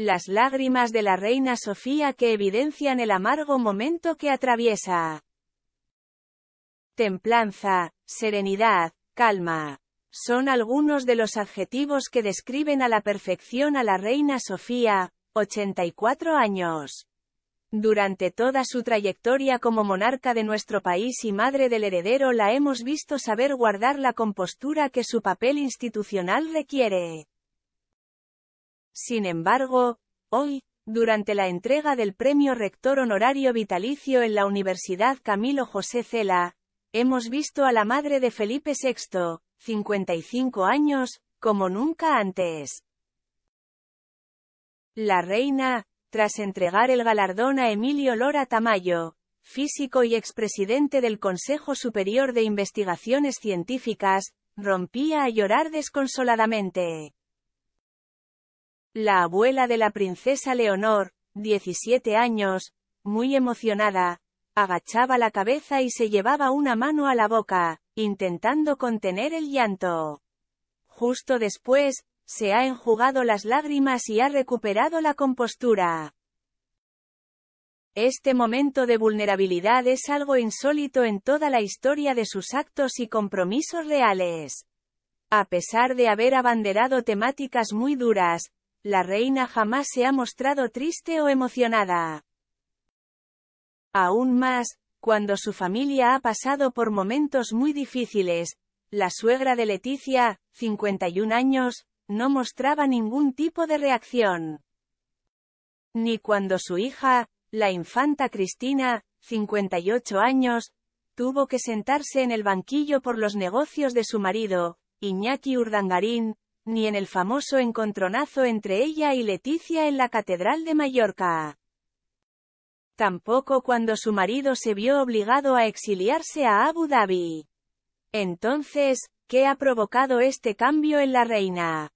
las lágrimas de la reina Sofía que evidencian el amargo momento que atraviesa. Templanza, serenidad, calma. Son algunos de los adjetivos que describen a la perfección a la reina Sofía, 84 años. Durante toda su trayectoria como monarca de nuestro país y madre del heredero la hemos visto saber guardar la compostura que su papel institucional requiere. Sin embargo, hoy, durante la entrega del Premio Rector Honorario Vitalicio en la Universidad Camilo José Cela, hemos visto a la madre de Felipe VI, 55 años, como nunca antes. La reina, tras entregar el galardón a Emilio Lora Tamayo, físico y expresidente del Consejo Superior de Investigaciones Científicas, rompía a llorar desconsoladamente. La abuela de la princesa Leonor, 17 años, muy emocionada, agachaba la cabeza y se llevaba una mano a la boca, intentando contener el llanto. Justo después, se ha enjugado las lágrimas y ha recuperado la compostura. Este momento de vulnerabilidad es algo insólito en toda la historia de sus actos y compromisos reales. A pesar de haber abanderado temáticas muy duras, la reina jamás se ha mostrado triste o emocionada. Aún más, cuando su familia ha pasado por momentos muy difíciles, la suegra de Leticia, 51 años, no mostraba ningún tipo de reacción. Ni cuando su hija, la infanta Cristina, 58 años, tuvo que sentarse en el banquillo por los negocios de su marido, Iñaki Urdangarín, ni en el famoso encontronazo entre ella y Leticia en la Catedral de Mallorca. Tampoco cuando su marido se vio obligado a exiliarse a Abu Dhabi. Entonces, ¿qué ha provocado este cambio en la reina?